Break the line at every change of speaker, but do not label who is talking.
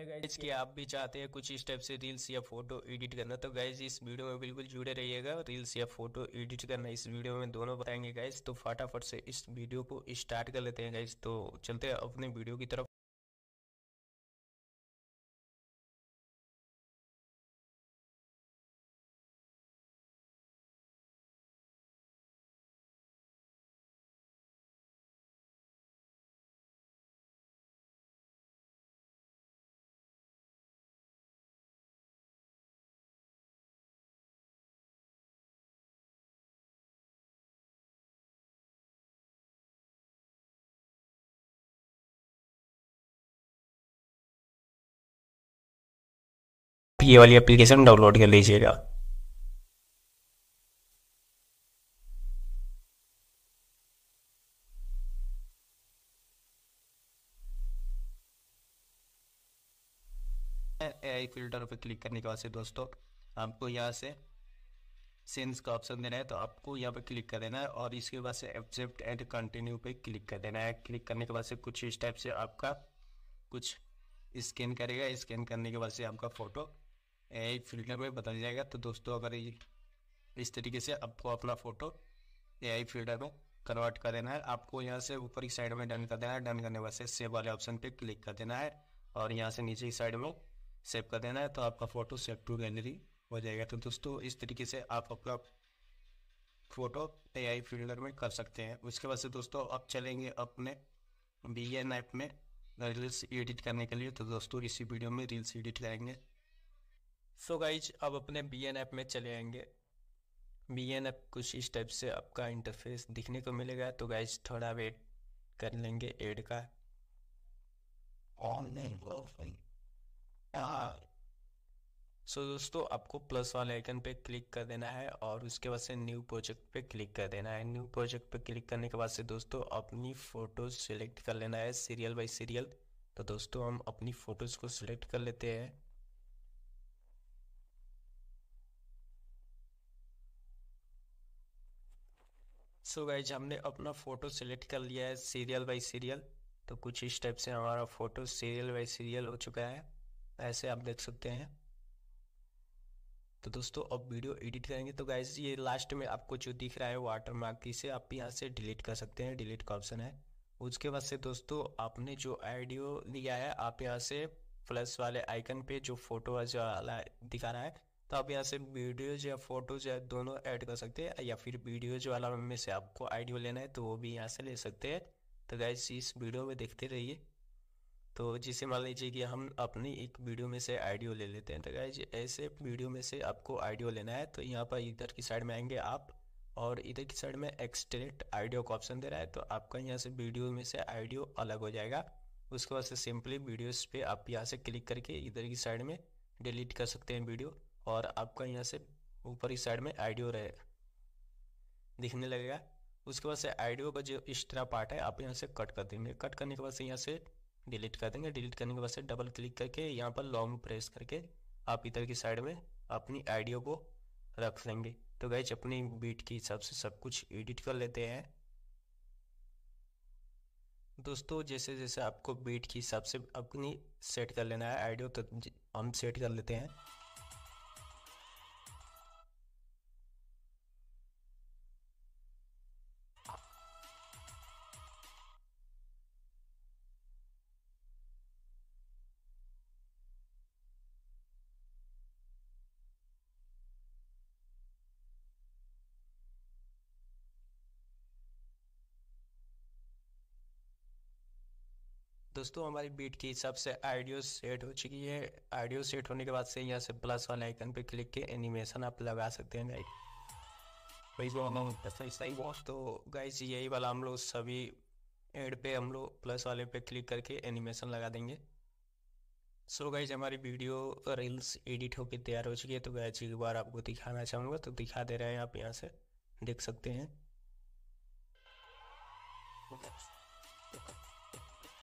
है गाइज कि आप भी चाहते हैं कुछ इस टाइप से रील्स या फोटो एडिट करना तो गाइज इस वीडियो में बिल्कुल जुड़े रहिएगा रील्स या फोटो एडिट करना इस वीडियो में दोनों बताएंगे गाइज तो फटाफट से इस वीडियो को स्टार्ट कर लेते हैं गाइज तो चलते हैं अपने वीडियो की तरफ ये वाली एप्लीकेशन डाउनलोड कर लीजिएगा एआई फिल्टर पर क्लिक करने के बाद से दोस्तों आपको यहाँ से सेंस का ऑप्शन देना है तो आपको यहाँ पर क्लिक कर देना है और इसके बाद से एक्सेप्ट एंड कंटिन्यू पे क्लिक कर देना है क्लिक करने के बाद से कुछ इस टाइप से आपका कुछ स्कैन करेगा स्कैन करने के बाद से आपका फ़ोटो एक फिल्टर में बदल जाएगा तो दोस्तों अगर इस तरीके से आपको अपना फ़ोटो ए फिल्टर में कन्वर्ट कर देना है आपको यहाँ से ऊपर की साइड में डन कर देना है डन करने वाले सेव वाले ऑप्शन पे क्लिक कर देना है और यहाँ से नीचे की साइड में सेव कर देना है तो आपका फ़ोटो सेव टू गैलरी हो जाएगा तो दोस्तों इस तरीके से आप अपना फ़ोटो ए आई फिल्टर में कर सकते हैं उसके बाद से दोस्तों अब चलेंगे अपने बी एन ऐप में रील्स एडिट करने के लिए तो दोस्तों इसी वीडियो में रील्स एडिट करेंगे सो so गाइज अब अपने बी एन ऐप में चले आएंगे बी एन ऐप कुछ इस टाइप से आपका इंटरफेस दिखने को मिलेगा तो गाइज थोड़ा वेट कर लेंगे एड का सो हाँ। so दोस्तों आपको प्लस वाले आइकन पे क्लिक कर देना है और उसके बाद से न्यू प्रोजेक्ट पे क्लिक कर देना है न्यू प्रोजेक्ट पे क्लिक करने के बाद से दोस्तों अपनी फोटोज सेलेक्ट कर लेना है सीरियल बाय सीरियल तो दोस्तों हम अपनी फोटोज को सिलेक्ट कर लेते हैं सो गाइज हमने अपना फ़ोटो सेलेक्ट कर लिया है सीरियल बाई सीरियल तो कुछ इस टाइप से हमारा फ़ोटो सीरियल बाई सीरियल हो चुका है ऐसे आप देख सकते हैं तो दोस्तों अब वीडियो एडिट करेंगे तो गाइज ये लास्ट में आपको जो दिख रहा है वाटर मार्क इसे आप यहाँ से डिलीट कर सकते हैं डिलीट का ऑप्शन है उसके बाद से दोस्तों आपने जो आइडियो लिया है आप यहाँ से प्लस वाले आइकन पे जो फोटो वाला दिखा रहा है तो आप यहाँ से वीडियोज या फोटोज या दोनों ऐड कर सकते हैं या फिर वीडियोज वाला में से आपको आइडियो लेना है तो वो भी यहाँ से ले सकते हैं तो गैस इस वीडियो में देखते रहिए तो जिसे मान लीजिए कि हम अपनी एक वीडियो में से आइडियो ले लेते हैं तो गाइज ऐसे वीडियो में से आपको आइडियो लेना है तो यहाँ पर इधर की साइड में आएंगे आप और इधर की साइड में एक्सट्रेट आइडियो का ऑप्शन दे रहा है तो आपका यहाँ से वीडियो में से आइडियो अलग हो जाएगा उसके बाद से सिंपली वीडियोस पे आप यहाँ से क्लिक करके इधर की साइड में डिलीट कर सकते हैं वीडियो और आपका यहाँ से ऊपर की साइड में आइडियो रहेगा दिखने लगेगा उसके बाद से आइडियो का जो एक्स्ट्रा पार्ट है आप यहाँ से कट कर देंगे कट करने के बाद से यहाँ से डिलीट कर देंगे डिलीट करने के बाद से डबल क्लिक करके यहाँ पर लॉन्ग प्रेस करके आप इधर की साइड में अपनी आइडियो को रख लेंगे तो गैच अपनी बीट के हिसाब से सब कुछ एडिट कर लेते हैं दोस्तों जैसे जैसे आपको बीट के हिसाब से अपनी सेट कर लेना है आइडियो तो हम सेट कर लेते हैं दोस्तों हमारी बीट की हिसाब से आइडियो सेट हो चुकी है आइडियो सेट होने के बाद से यहाँ से प्लस वाले आइकन पे क्लिक के एनिमेशन आप लगा सकते हैं गाइड तो गाइस यही वाला हम लोग सभी एड पे हम लोग प्लस वाले पे क्लिक करके एनिमेशन लगा देंगे सो so गाइज हमारी वीडियो रील्स एडिट होकर तैयार हो चुकी है तो गाइज एक बार आपको दिखाना चाहूँगा तो दिखा दे रहे हैं आप यहाँ से देख सकते हैं